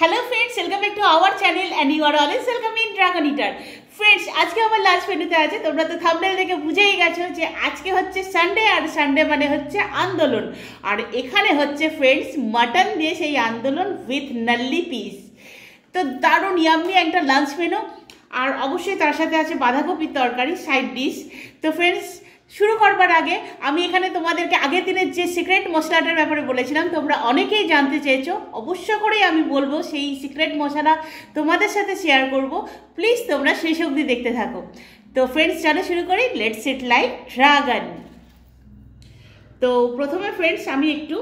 Hello friends welcome back to our channel and you are always welcome in dragon eater friends আজকে আমার last মেনুতে আছে তোমরা তো থামনেল দেখে বুঝেই গেছো যে আজকে হচ্ছে সানডে আর সানডে মানে হচ্ছে আন্দোলন আর এখানে হচ্ছে ফ্রেন্ডস মাটন দিয়ে সেই আন্দোলন উইথ নাল্লি পিস তো দারুণ ইয়াম্মি একটা লাঞ্চ মেনু আর অবশ্যই তার সাথে আছে বাঁধাকপির তরকারি সাইড ডিশ তো ফ্রেন্ডস শুরু করবার আগে আমি এখানে তোমাদেরকে আগের দিনের যে সিক্রেট মশলাটার ব্যাপারে বলেছিলাম তোমরা অনেকেই জানতে চেয়েছো অবশ্য করেই আমি বলবো সেই সিক্রেট মশলা তোমাদের সাথে শেয়ার করব প্লিজ তোমরা শেষ সব দেখতে থাকো তো ফ্রেন্ডস চলো শুরু করি লেটস ইট লাইক ড্রাগন তো প্রথমে ফ্রেন্ডস আমি একটু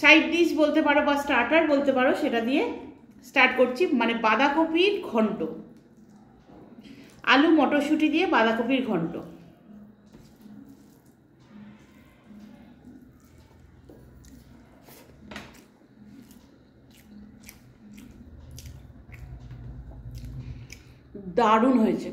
সাইড ডিশ বলতে পারো বা স্টার্টার বলতে পারো সেটা দিয়ে স্টার্ট করছি মানে বাঁধাকপির ঘন্ট আলু মটরশুঁটি দিয়ে বাঁধাকপির ঘন্ট দারুণ হয়েছে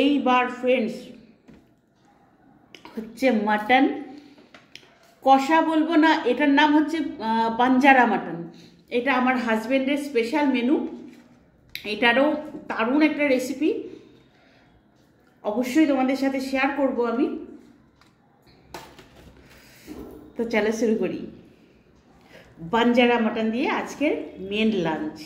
এইবার ফ্রেন্ডস হচ্ছে মাটন কষা বলবো না এটার নাম হচ্ছে বাঞ্জারা মাটন এটা আমার হাজব্যান্ডের স্পেশাল মেনু এটারও দারুণ একটা রেসিপি অবশ্যই তোমাদের সাথে শেয়ার করব আমি তো চলো শুরু করি বাঞ্জারা মাটন দিয়ে আজকের মেন লাঞ্চ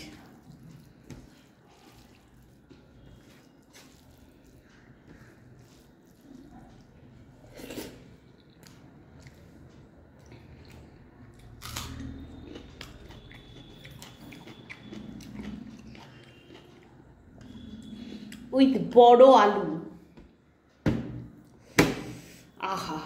উইথ বড় আলু আহা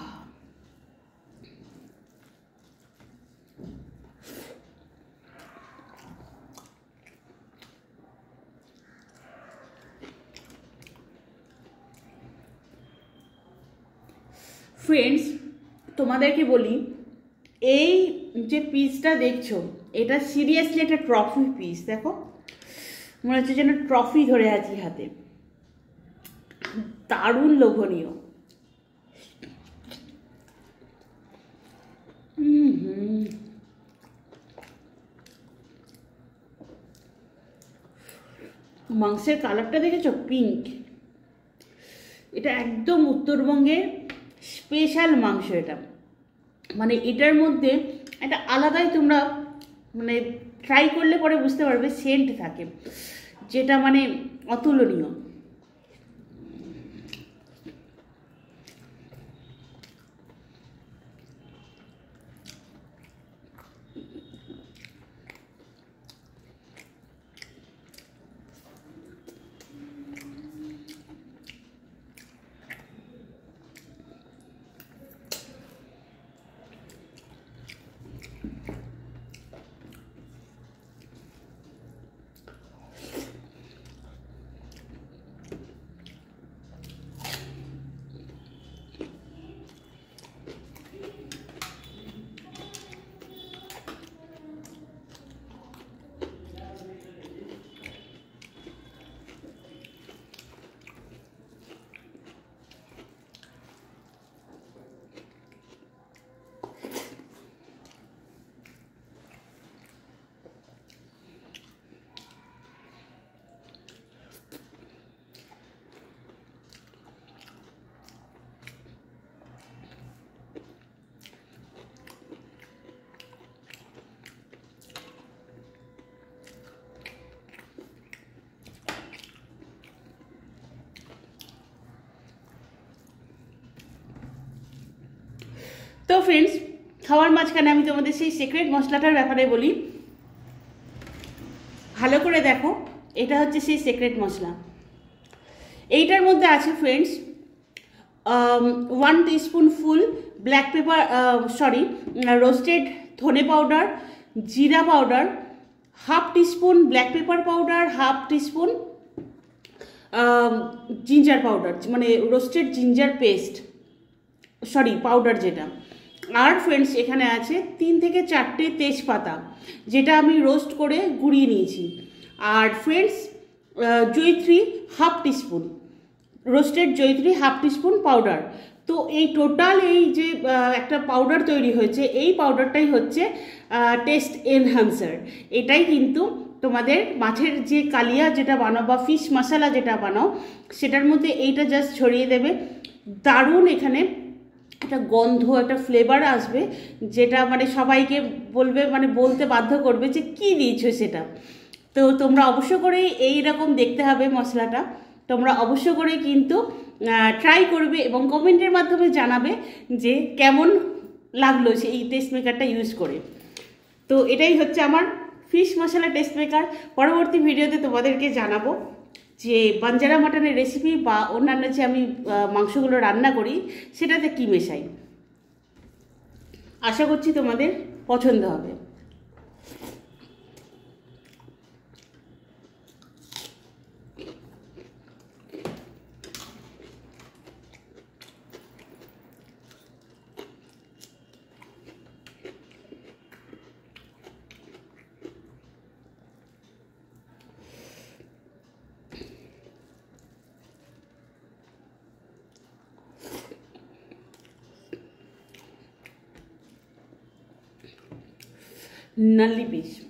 ফ্রেন্ডস তোমাদেরকে বলি এই যে পিসটা দেখছো এটা সিরিয়াসলি একটা ট্রফি পিস দেখো মনে হচ্ছে যেন ট্রফি ধরে আছি হাতে দারুণ লোভনীয় মাংসের কালারটা দেখেছ পিঙ্ক এটা একদম উত্তরবঙ্গের স্পেশাল মাংস এটা মানে এটার মধ্যে একটা আলাদাই তোমরা মানে ট্রাই করলে পরে বুঝতে পারবে সেন্ট থাকে যেটা মানে অতুলনীয় ফ্রেন্ডস খাওয়ার মাঝখানে আমি তোমাদের সেই সিক্রেট মশলাটার ব্যাপারে বলি ভালো করে দেখো এটা হচ্ছে সেই সিক্রেট মশলা এইটার মধ্যে আছে friends one teaspoon full black pepper sorry roasted ধনে পাউডার জিরা powder half teaspoon black pepper powder half teaspoon ginger powder মানে roasted ginger paste sorry powder যেটা আর ফ্রেন্ডস এখানে আছে তিন থেকে চারটে তেজপাতা যেটা আমি রোস্ট করে গুঁড়িয়ে নিয়েছি আর ফ্রেন্ডস জৈত্রী হাফ টিস্পুন রোস্টেড জৈত্রী হাফ টিস্পুন পাউডার তো এই টোটাল এই যে একটা পাউডার তৈরি হয়েছে এই পাউডারটাই হচ্ছে টেস্ট এনহ্যান্সার এটাই কিন্তু তোমাদের মাছের যে কালিয়া যেটা বানাও বা ফিশ মশালা যেটা বানাও সেটার মধ্যে এইটা জাস্ট ছড়িয়ে দেবে দারুণ এখানে একটা গন্ধ একটা ফ্লেভার আসবে যেটা মানে সবাইকে বলবে মানে বলতে বাধ্য করবে যে কী দিয়েছো সেটা তো তোমরা অবশ্য করে এই রকম দেখতে হবে মশলাটা তোমরা অবশ্য করে কিন্তু ট্রাই করবে এবং কমেন্টের মাধ্যমে জানাবে যে কেমন লাগলো সে এই টেস্ট মেকারটা ইউজ করে তো এটাই হচ্ছে আমার ফিশ মশলা টেস্ট মেকার পরবর্তী ভিডিওতে তোমাদেরকে জানাবো যে বাঞ্জারা মাটনের রেসিপি বা অন্যান্য যে আমি মাংসগুলো রান্না করি সেটাতে কী মেশাই আশা করছি তোমাদের পছন্দ হবে Naldi Beach.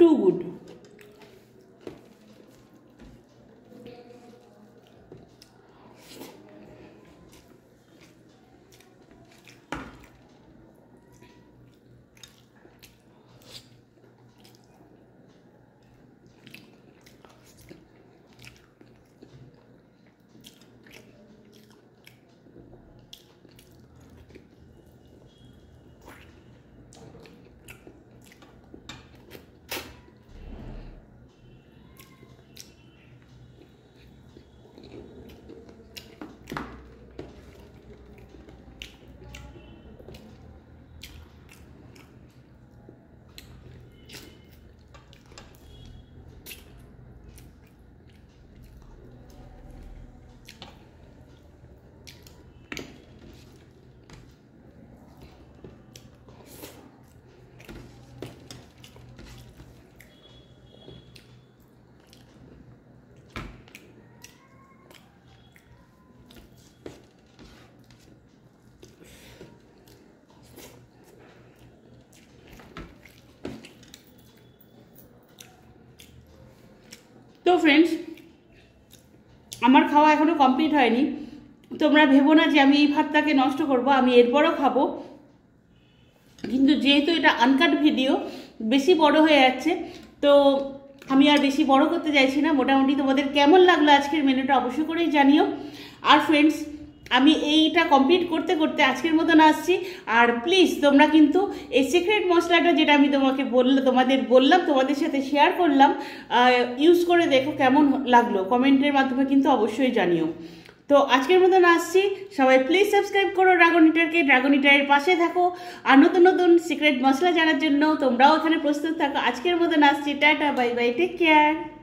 too good friends আমার খাওয়া এখনও কমপ্লিট হয়নি তোমরা ভেবো না যে আমি এই ভাতটাকে নষ্ট করব আমি এরপরও খাবো কিন্তু যেহেতু এটা আনকাট ভিডিও বেশি বড় হয়ে যাচ্ছে তো আমি আর বেশি বড় করতে চাইছি না মোটামুটি তোমাদের কেমন লাগলো আজকের মেনুটা অবশ্যই করেই জানিও আর ফ্রেন্ডস আমি এইটা কমপ্লিট করতে করতে আজকের মতন আসছি আর প্লিজ তোমরা কিন্তু এই সিক্রেট মশলাটা যেটা আমি তোমাকে বললাম তোমাদের বললাম তোমাদের সাথে শেয়ার করলাম ইউজ করে দেখো কেমন লাগলো কমেন্টের মাধ্যমে কিন্তু অবশ্যই জানিও তো আজকের মতন আসছি সবাই প্লিজ সাবস্ক্রাইব করো ড্রাগনিটারকে ড্রাগনিটারের পাশে থাকো আর নতুন নতুন সিক্রেট মশলা জানার জন্য তোমরাও ওখানে প্রস্তুত থাকো আজকের মতন আসছি tata bye bye take care